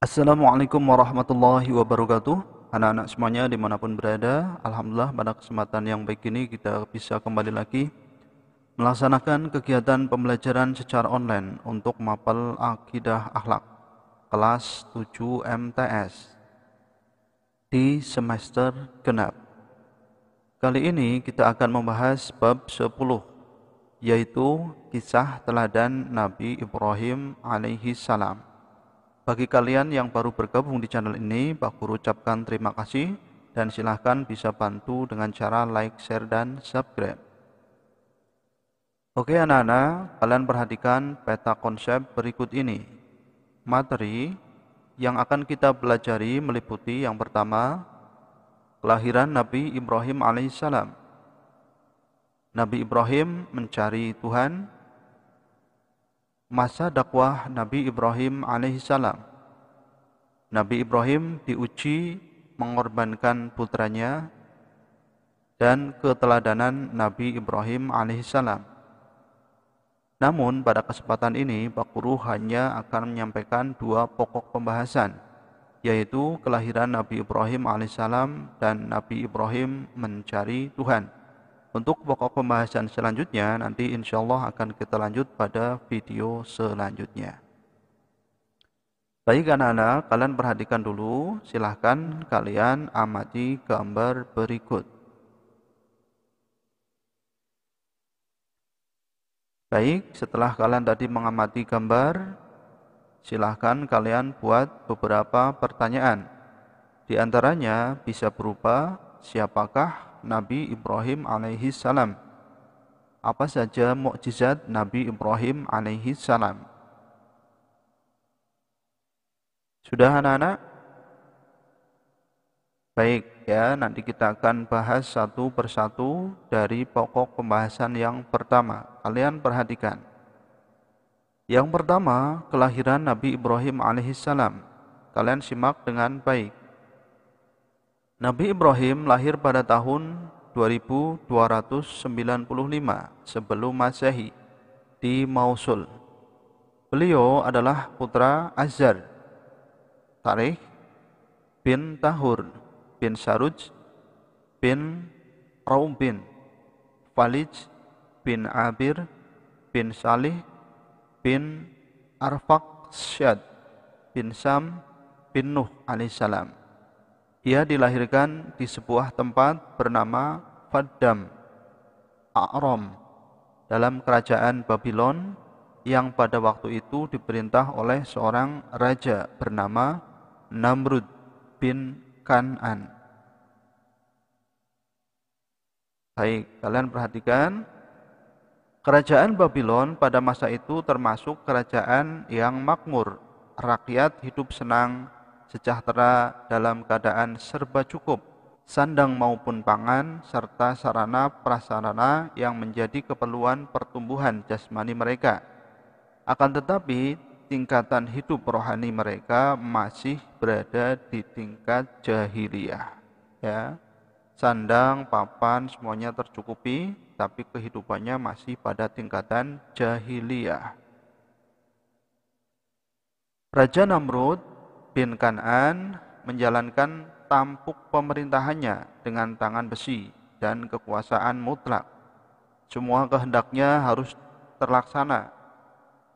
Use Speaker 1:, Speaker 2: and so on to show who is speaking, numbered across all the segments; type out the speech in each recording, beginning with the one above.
Speaker 1: Assalamualaikum warahmatullahi wabarakatuh Anak-anak semuanya dimanapun berada Alhamdulillah pada kesempatan yang baik ini kita bisa kembali lagi melaksanakan kegiatan pembelajaran secara online untuk mapel akidah akhlak kelas 7 MTS di semester genap. Kali ini kita akan membahas bab 10 yaitu kisah teladan Nabi Ibrahim alaihi salam. Bagi kalian yang baru bergabung di channel ini, Pak Guru ucapkan terima kasih dan silahkan bisa bantu dengan cara like, share, dan subscribe. Oke anak-anak, kalian perhatikan peta konsep berikut ini. Materi yang akan kita pelajari meliputi yang pertama, kelahiran Nabi Ibrahim alaihissalam. Nabi Ibrahim mencari Tuhan, masa dakwah Nabi Ibrahim alaihissalam. Nabi Ibrahim diuji mengorbankan putranya dan keteladanan Nabi Ibrahim alaihissalam. Namun pada kesempatan ini Pak Guru hanya akan menyampaikan dua pokok pembahasan yaitu kelahiran Nabi Ibrahim alaihissalam dan Nabi Ibrahim mencari Tuhan. Untuk pokok pembahasan selanjutnya nanti insya Allah akan kita lanjut pada video selanjutnya. Baik anak-anak, kalian perhatikan dulu, silahkan kalian amati gambar berikut. Baik, setelah kalian tadi mengamati gambar, silahkan kalian buat beberapa pertanyaan. Di antaranya bisa berupa siapakah Nabi Ibrahim alaihi salam? Apa saja mukjizat Nabi Ibrahim alaihi salam? Sudah anak-anak? Baik ya, nanti kita akan bahas satu persatu dari pokok pembahasan yang pertama. Kalian perhatikan. Yang pertama, kelahiran Nabi Ibrahim alaihissalam. Kalian simak dengan baik. Nabi Ibrahim lahir pada tahun 2295 sebelum Masehi di Mausul. Beliau adalah putra Azhar, Tarikh bin Tahur, bin Saruj bin Raum bin Falij bin Abir bin Salih bin Arfak Syad bin Sam bin Nuh alaihissalam. Ia dilahirkan di sebuah tempat bernama Faddam, A'ram, dalam kerajaan Babylon yang pada waktu itu diperintah oleh seorang raja bernama Namrud bin Kan'an. Baik, kalian perhatikan Kerajaan Babylon pada masa itu termasuk kerajaan yang makmur. Rakyat hidup senang, sejahtera dalam keadaan serba cukup, sandang maupun pangan, serta sarana prasarana yang menjadi keperluan pertumbuhan jasmani mereka. Akan tetapi, tingkatan hidup rohani mereka masih berada di tingkat jahiliyah. Ya, sandang, papan, semuanya tercukupi, tapi kehidupannya masih pada tingkatan jahiliyah. Raja Namrud bin Kan'an menjalankan tampuk pemerintahannya dengan tangan besi dan kekuasaan mutlak. Semua kehendaknya harus terlaksana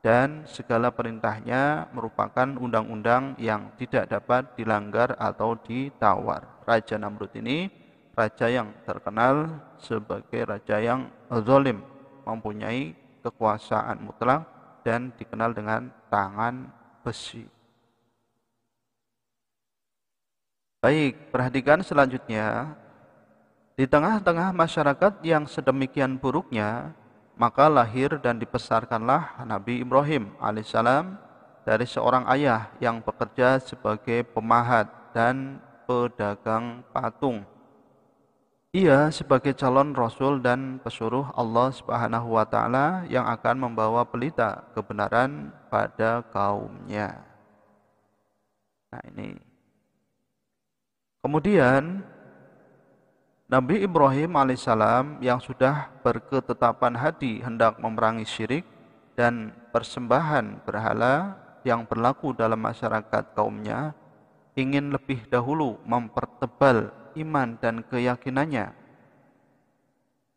Speaker 1: dan segala perintahnya merupakan undang-undang yang tidak dapat dilanggar atau ditawar. Raja Namrud ini raja yang terkenal sebagai raja yang zalim, mempunyai kekuasaan mutlak dan dikenal dengan tangan besi. Baik, perhatikan selanjutnya. Di tengah-tengah masyarakat yang sedemikian buruknya, maka lahir dan dibesarkanlah Nabi Ibrahim alaihissalam dari seorang ayah yang bekerja sebagai pemahat dan pedagang patung. Ia sebagai calon rasul dan pesuruh Allah Subhanahu wa taala yang akan membawa pelita kebenaran pada kaumnya. Nah, ini. Kemudian Nabi Ibrahim alaihissalam yang sudah berketetapan hati hendak memerangi syirik dan persembahan berhala yang berlaku dalam masyarakat kaumnya ingin lebih dahulu mempertebal iman dan keyakinannya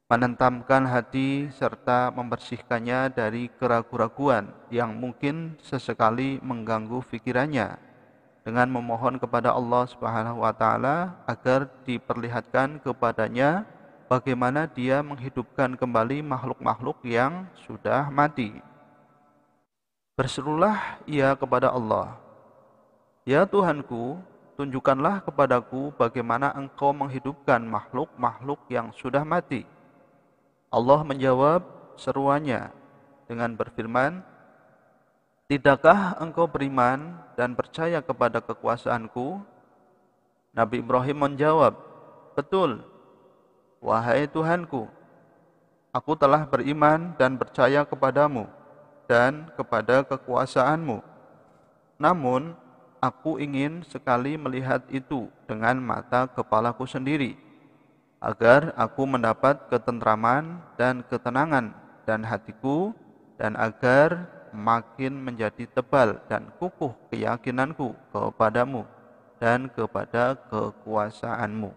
Speaker 1: menentamkan hati serta membersihkannya dari keraguan keraguan yang mungkin sesekali mengganggu fikirannya dengan memohon kepada Allah Subhanahu wa taala agar diperlihatkan kepadanya bagaimana dia menghidupkan kembali makhluk-makhluk yang sudah mati. Berserulah ia kepada Allah, "Ya Tuhanku, tunjukkanlah kepadaku bagaimana Engkau menghidupkan makhluk-makhluk yang sudah mati." Allah menjawab seruannya dengan berfirman, Tidakkah engkau beriman dan percaya kepada kekuasaanku? Nabi Ibrahim menjawab, Betul, wahai Tuhanku, aku telah beriman dan percaya kepadamu dan kepada kekuasaanmu. Namun, aku ingin sekali melihat itu dengan mata kepalaku sendiri, agar aku mendapat ketentraman dan ketenangan dan hatiku, dan agar makin menjadi tebal dan kukuh keyakinanku kepadamu dan kepada kekuasaanmu.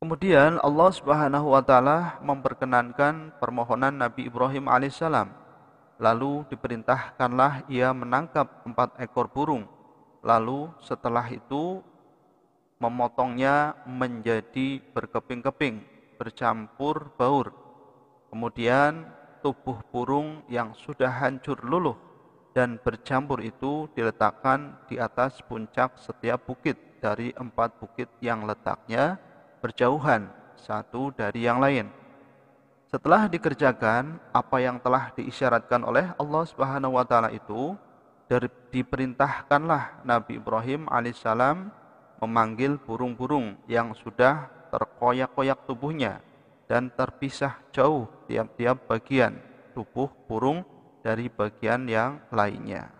Speaker 1: Kemudian Allah Subhanahu wa taala memperkenankan permohonan Nabi Ibrahim alaihissalam. Lalu diperintahkanlah ia menangkap empat ekor burung. Lalu setelah itu memotongnya menjadi berkeping-keping, bercampur baur. Kemudian tubuh burung yang sudah hancur luluh dan berjamur itu diletakkan di atas puncak setiap bukit dari empat bukit yang letaknya berjauhan satu dari yang lain. Setelah dikerjakan apa yang telah diisyaratkan oleh Allah Subhanahu wa taala itu, diperintahkanlah Nabi Ibrahim alaihissalam memanggil burung-burung yang sudah terkoyak-koyak tubuhnya dan terpisah jauh tiap-tiap bagian tubuh burung dari bagian yang lainnya.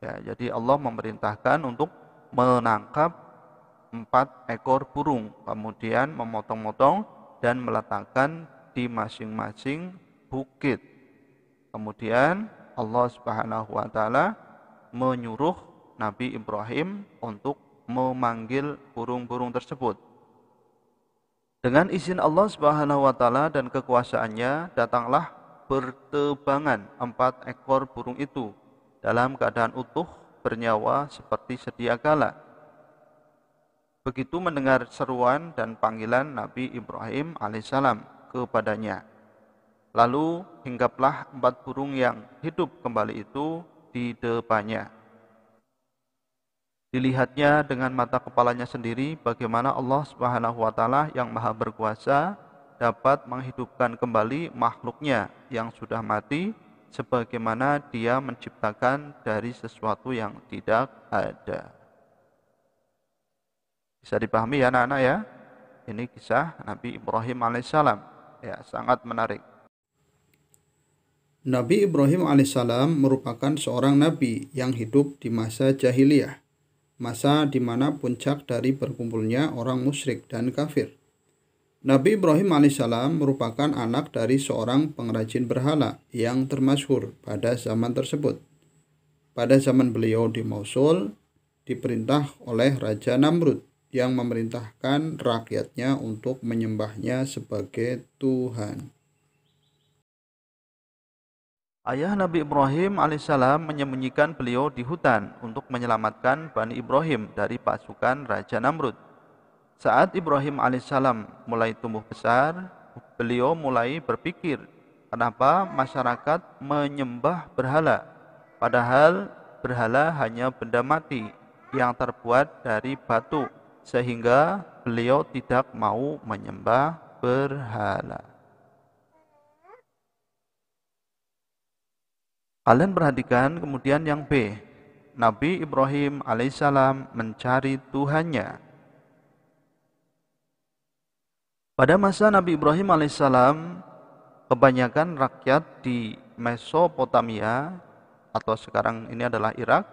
Speaker 1: Ya, jadi Allah memerintahkan untuk menangkap empat ekor burung, kemudian memotong-motong dan meletakkan di masing-masing bukit. Kemudian Allah Subhanahu wa taala menyuruh Nabi Ibrahim untuk memanggil burung-burung tersebut dengan izin Allah Subhanahu wa taala dan kekuasaannya, datanglah bertebangan empat ekor burung itu dalam keadaan utuh bernyawa seperti sedia kala. Begitu mendengar seruan dan panggilan Nabi Ibrahim alaihissalam kepadanya. Lalu hinggaplah empat burung yang hidup kembali itu di depannya dilihatnya dengan mata kepalanya sendiri bagaimana Allah Subhanahu wa taala yang maha berkuasa dapat menghidupkan kembali makhluknya yang sudah mati sebagaimana dia menciptakan dari sesuatu yang tidak ada. Bisa dipahami ya anak-anak ya? Ini kisah Nabi Ibrahim alaihissalam. Ya, sangat menarik. Nabi Ibrahim alaihissalam merupakan seorang nabi yang hidup di masa jahiliyah masa di mana puncak dari berkumpulnya orang musyrik dan kafir. Nabi Ibrahim alaihissalam merupakan anak dari seorang pengrajin berhala yang termasyhur pada zaman tersebut. Pada zaman beliau di Mosul, diperintah oleh Raja Namrud yang memerintahkan rakyatnya untuk menyembahnya sebagai Tuhan. Ayah Nabi Ibrahim alaihissalam menyembunyikan beliau di hutan untuk menyelamatkan Bani Ibrahim dari pasukan Raja Namrud. Saat Ibrahim alaihissalam mulai tumbuh besar, beliau mulai berpikir, kenapa masyarakat menyembah berhala, padahal berhala hanya benda mati yang terbuat dari batu, sehingga beliau tidak mau menyembah berhala. Kalian perhatikan kemudian yang B. Nabi Ibrahim alaihissalam mencari Tuhannya. Pada masa Nabi Ibrahim alaihissalam, kebanyakan rakyat di Mesopotamia atau sekarang ini adalah Irak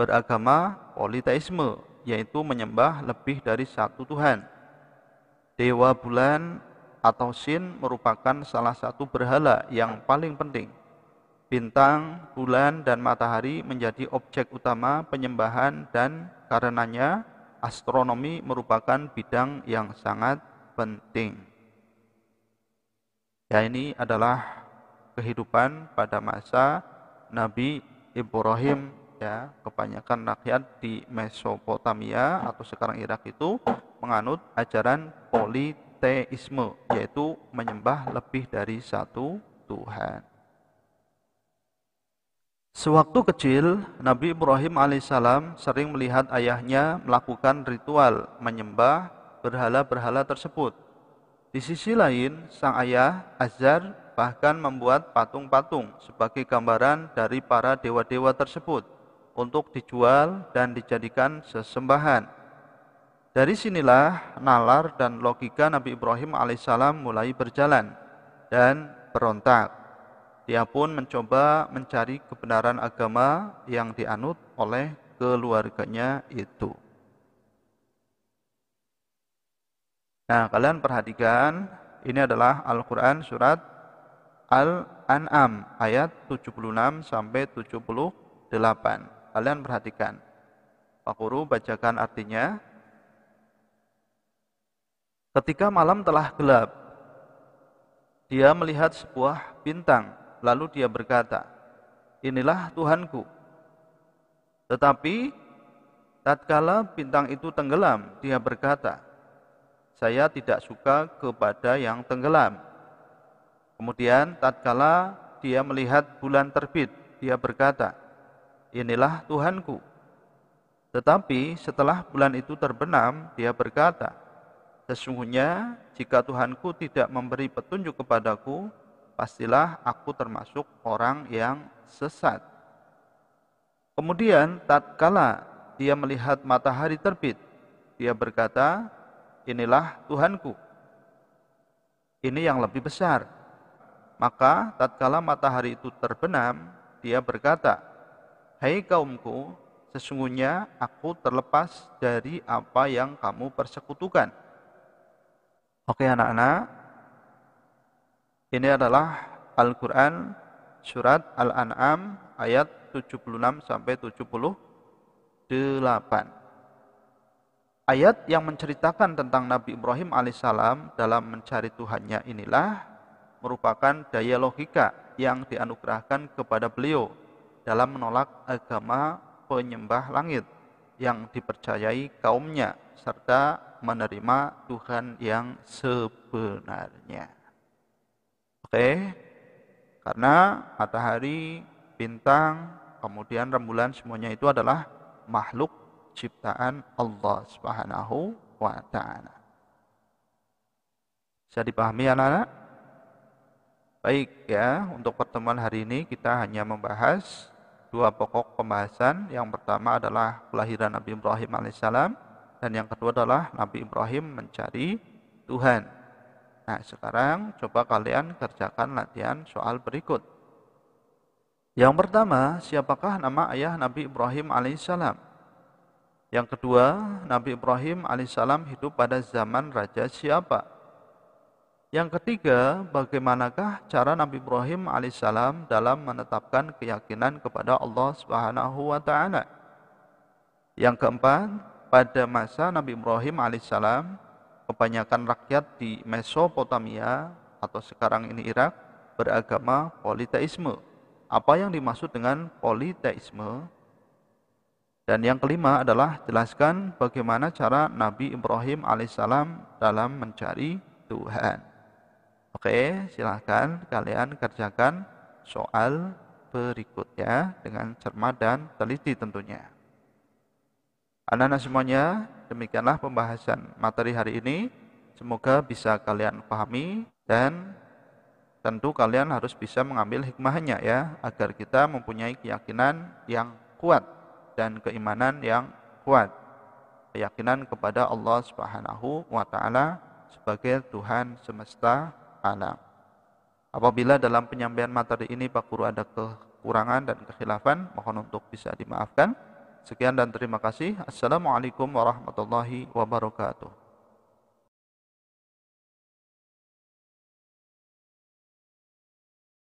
Speaker 1: beragama politeisme, yaitu menyembah lebih dari satu Tuhan. Dewa bulan atau sin merupakan salah satu berhala yang paling penting bintang, bulan, dan matahari menjadi objek utama penyembahan dan karenanya astronomi merupakan bidang yang sangat penting. Ya ini adalah kehidupan pada masa Nabi Ibrahim ya kebanyakan rakyat di Mesopotamia atau sekarang Irak itu menganut ajaran politeisme yaitu menyembah lebih dari satu Tuhan. Sewaktu kecil, Nabi Ibrahim alaihissalam sering melihat ayahnya melakukan ritual menyembah berhala-berhala tersebut. Di sisi lain, sang ayah, Azhar bahkan membuat patung-patung sebagai gambaran dari para dewa-dewa tersebut untuk dijual dan dijadikan sesembahan. Dari sinilah nalar dan logika Nabi Ibrahim alaihissalam mulai berjalan dan berontak. Dia pun mencoba mencari kebenaran agama yang dianut oleh keluarganya itu. Nah, kalian perhatikan, ini adalah Al-Quran surat Al-An'am ayat 76 sampai 78. Kalian perhatikan. Pak Guru bacakan artinya. Ketika malam telah gelap, dia melihat sebuah bintang Lalu dia berkata, inilah Tuhanku. Tetapi tatkala bintang itu tenggelam, dia berkata, saya tidak suka kepada yang tenggelam. Kemudian tatkala dia melihat bulan terbit, dia berkata, inilah Tuhanku. Tetapi setelah bulan itu terbenam, dia berkata, sesungguhnya jika Tuhanku tidak memberi petunjuk kepadaku, pastilah aku termasuk orang yang sesat. Kemudian tatkala dia melihat matahari terbit, dia berkata, "Inilah Tuhanku. Ini yang lebih besar." Maka tatkala matahari itu terbenam, dia berkata, "Hai hey kaumku, sesungguhnya aku terlepas dari apa yang kamu persekutukan." Oke anak-anak, ini adalah Al-Quran surat Al-An'am ayat 76 sampai 78. Ayat yang menceritakan tentang Nabi Ibrahim alaihissalam dalam mencari Tuhannya inilah merupakan daya logika yang dianugerahkan kepada beliau dalam menolak agama penyembah langit yang dipercayai kaumnya serta menerima Tuhan yang sebenarnya. Oke, karena matahari, bintang, kemudian rembulan semuanya itu adalah makhluk ciptaan Allah Subhanahu wa taala. Bisa dipahami anak-anak? Baik ya, untuk pertemuan hari ini kita hanya membahas dua pokok pembahasan. Yang pertama adalah kelahiran Nabi Ibrahim alaihissalam dan yang kedua adalah Nabi Ibrahim mencari Tuhan. Nah, sekarang coba kalian kerjakan latihan soal berikut. Yang pertama, siapakah nama ayah Nabi Ibrahim alaihissalam? Yang kedua, Nabi Ibrahim alaihissalam hidup pada zaman raja siapa? Yang ketiga, bagaimanakah cara Nabi Ibrahim alaihissalam dalam menetapkan keyakinan kepada Allah Subhanahu wa taala? Yang keempat, pada masa Nabi Ibrahim alaihissalam kebanyakan rakyat di Mesopotamia atau sekarang ini Irak beragama politeisme. Apa yang dimaksud dengan politeisme? Dan yang kelima adalah jelaskan bagaimana cara Nabi Ibrahim alaihissalam dalam mencari Tuhan. Oke, silahkan kalian kerjakan soal berikutnya dengan cermat dan teliti tentunya. Anak-anak semuanya, demikianlah pembahasan materi hari ini. Semoga bisa kalian pahami dan tentu kalian harus bisa mengambil hikmahnya ya agar kita mempunyai keyakinan yang kuat dan keimanan yang kuat. Keyakinan kepada Allah Subhanahu wa taala sebagai Tuhan semesta alam. Apabila dalam penyampaian materi ini Pak Guru ada kekurangan dan kekhilafan, mohon untuk bisa dimaafkan. Sekian dan terima kasih. Assalamualaikum warahmatullahi wabarakatuh.